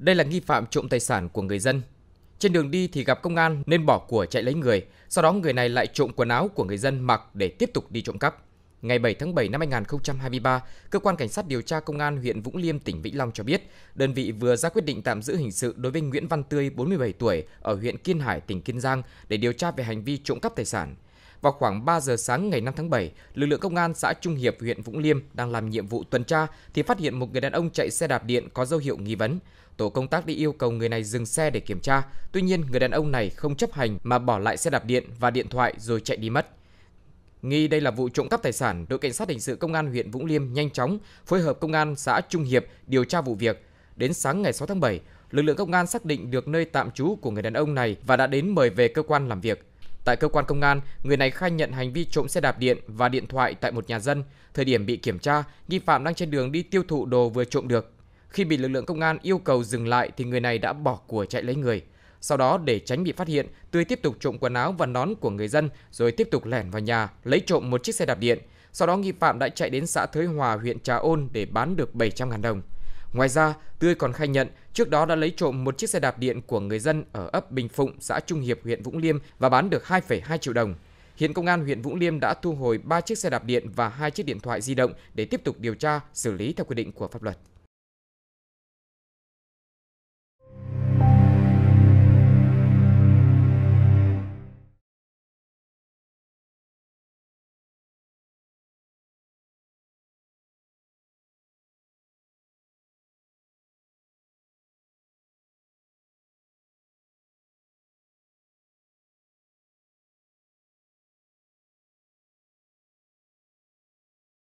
Đây là nghi phạm trộm tài sản của người dân. Trên đường đi thì gặp công an nên bỏ của chạy lấy người, sau đó người này lại trộm quần áo của người dân mặc để tiếp tục đi trộm cắp. Ngày 7 tháng 7 năm 2023, cơ quan cảnh sát điều tra công an huyện Vũng Liêm tỉnh Vĩnh Long cho biết, đơn vị vừa ra quyết định tạm giữ hình sự đối với Nguyễn Văn Tươi, 47 tuổi, ở huyện Kiên Hải, tỉnh Kiên Giang để điều tra về hành vi trộm cắp tài sản. Vào khoảng 3 giờ sáng ngày 5 tháng 7, lực lượng công an xã Trung Hiệp, huyện Vũng Liêm đang làm nhiệm vụ tuần tra thì phát hiện một người đàn ông chạy xe đạp điện có dấu hiệu nghi vấn. Tổ công tác đã yêu cầu người này dừng xe để kiểm tra, tuy nhiên người đàn ông này không chấp hành mà bỏ lại xe đạp điện và điện thoại rồi chạy đi mất. Nghi đây là vụ trộm cắp tài sản, đội cảnh sát hình sự công an huyện Vũng Liêm nhanh chóng phối hợp công an xã Trung Hiệp điều tra vụ việc. Đến sáng ngày 6 tháng 7, lực lượng công an xác định được nơi tạm trú của người đàn ông này và đã đến mời về cơ quan làm việc. Tại cơ quan công an, người này khai nhận hành vi trộm xe đạp điện và điện thoại tại một nhà dân. Thời điểm bị kiểm tra, nghi phạm đang trên đường đi tiêu thụ đồ vừa trộm được. Khi bị lực lượng công an yêu cầu dừng lại thì người này đã bỏ của chạy lấy người. Sau đó để tránh bị phát hiện, Tươi tiếp tục trộm quần áo và nón của người dân rồi tiếp tục lẻn vào nhà lấy trộm một chiếc xe đạp điện. Sau đó nghi phạm đã chạy đến xã Thới Hòa, huyện Trà Ôn để bán được 700.000 đồng. Ngoài ra, Tươi còn khai nhận trước đó đã lấy trộm một chiếc xe đạp điện của người dân ở ấp Bình Phụng, xã Trung Hiệp, huyện Vũng Liêm và bán được 2,2 triệu đồng. Hiện công an huyện Vũng Liêm đã thu hồi 3 chiếc xe đạp điện và 2 chiếc điện thoại di động để tiếp tục điều tra, xử lý theo quy định của pháp luật.